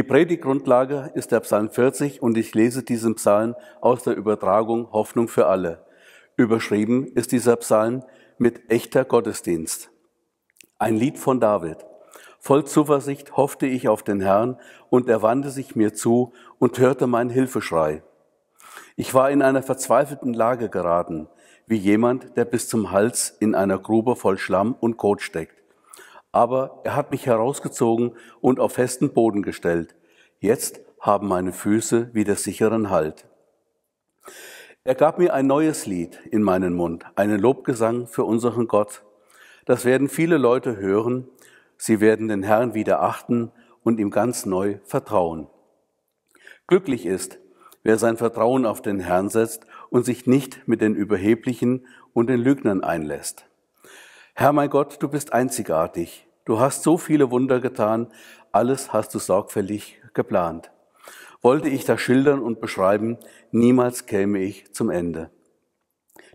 Die Predigtgrundlage ist der Psalm 40 und ich lese diesen Psalm aus der Übertragung Hoffnung für alle. Überschrieben ist dieser Psalm mit echter Gottesdienst. Ein Lied von David. Voll Zuversicht hoffte ich auf den Herrn und er wandte sich mir zu und hörte meinen Hilfeschrei. Ich war in einer verzweifelten Lage geraten, wie jemand, der bis zum Hals in einer Grube voll Schlamm und Kot steckt aber er hat mich herausgezogen und auf festen Boden gestellt. Jetzt haben meine Füße wieder sicheren Halt. Er gab mir ein neues Lied in meinen Mund, einen Lobgesang für unseren Gott. Das werden viele Leute hören, sie werden den Herrn wieder achten und ihm ganz neu vertrauen. Glücklich ist, wer sein Vertrauen auf den Herrn setzt und sich nicht mit den Überheblichen und den Lügnern einlässt. Herr mein Gott, du bist einzigartig. Du hast so viele Wunder getan. Alles hast du sorgfältig geplant. Wollte ich das schildern und beschreiben, niemals käme ich zum Ende.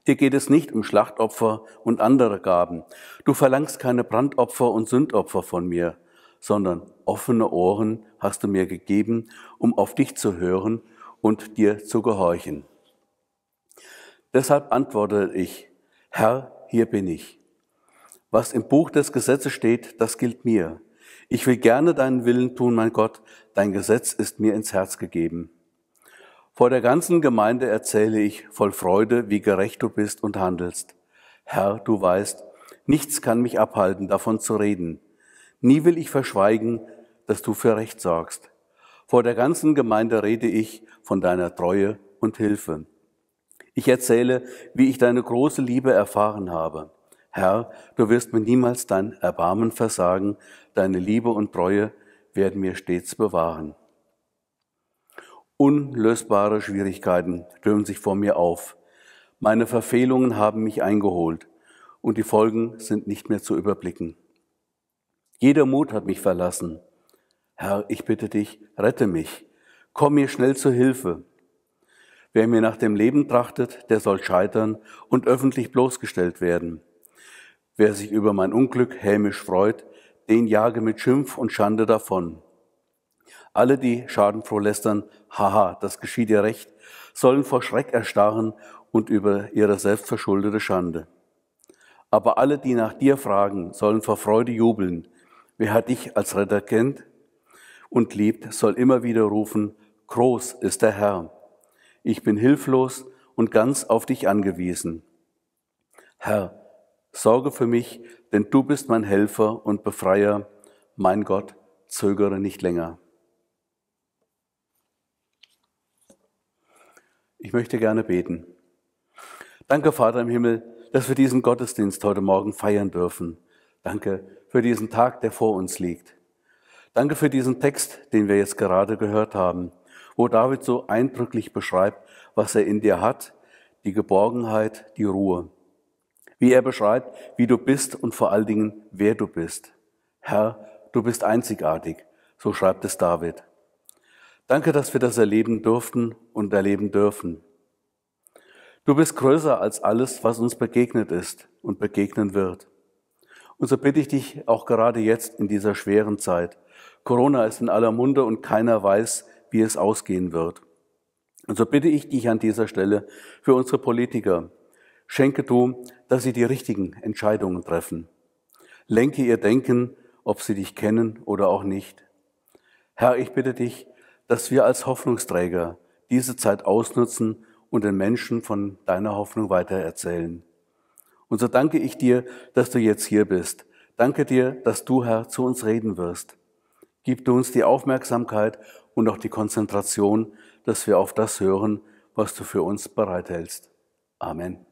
Dir geht es nicht um Schlachtopfer und andere Gaben. Du verlangst keine Brandopfer und Sündopfer von mir, sondern offene Ohren hast du mir gegeben, um auf dich zu hören und dir zu gehorchen. Deshalb antworte ich, Herr, hier bin ich. Was im Buch des Gesetzes steht, das gilt mir. Ich will gerne deinen Willen tun, mein Gott, dein Gesetz ist mir ins Herz gegeben. Vor der ganzen Gemeinde erzähle ich voll Freude, wie gerecht du bist und handelst. Herr, du weißt, nichts kann mich abhalten, davon zu reden. Nie will ich verschweigen, dass du für Recht sorgst. Vor der ganzen Gemeinde rede ich von deiner Treue und Hilfe. Ich erzähle, wie ich deine große Liebe erfahren habe. Herr, du wirst mir niemals dein Erbarmen versagen, deine Liebe und Treue werden mir stets bewahren. Unlösbare Schwierigkeiten türmen sich vor mir auf. Meine Verfehlungen haben mich eingeholt und die Folgen sind nicht mehr zu überblicken. Jeder Mut hat mich verlassen. Herr, ich bitte dich, rette mich. Komm mir schnell zur Hilfe. Wer mir nach dem Leben trachtet, der soll scheitern und öffentlich bloßgestellt werden. Wer sich über mein Unglück hämisch freut, den jage mit Schimpf und Schande davon. Alle, die schadenfroh lästern, haha, das geschieht ihr recht, sollen vor Schreck erstarren und über ihre selbstverschuldete Schande. Aber alle, die nach dir fragen, sollen vor Freude jubeln. Wer hat dich als Retter kennt und liebt, soll immer wieder rufen, groß ist der Herr. Ich bin hilflos und ganz auf dich angewiesen. Herr, Sorge für mich, denn du bist mein Helfer und Befreier. Mein Gott, zögere nicht länger. Ich möchte gerne beten. Danke, Vater im Himmel, dass wir diesen Gottesdienst heute Morgen feiern dürfen. Danke für diesen Tag, der vor uns liegt. Danke für diesen Text, den wir jetzt gerade gehört haben, wo David so eindrücklich beschreibt, was er in dir hat, die Geborgenheit, die Ruhe wie er beschreibt, wie du bist und vor allen Dingen, wer du bist. Herr, du bist einzigartig, so schreibt es David. Danke, dass wir das erleben durften und erleben dürfen. Du bist größer als alles, was uns begegnet ist und begegnen wird. Und so bitte ich dich auch gerade jetzt in dieser schweren Zeit. Corona ist in aller Munde und keiner weiß, wie es ausgehen wird. Und so bitte ich dich an dieser Stelle für unsere Politiker, Schenke du, dass sie die richtigen Entscheidungen treffen. Lenke ihr Denken, ob sie dich kennen oder auch nicht. Herr, ich bitte dich, dass wir als Hoffnungsträger diese Zeit ausnutzen und den Menschen von deiner Hoffnung weitererzählen. Und so danke ich dir, dass du jetzt hier bist. Danke dir, dass du, Herr, zu uns reden wirst. Gib du uns die Aufmerksamkeit und auch die Konzentration, dass wir auf das hören, was du für uns bereithältst. Amen.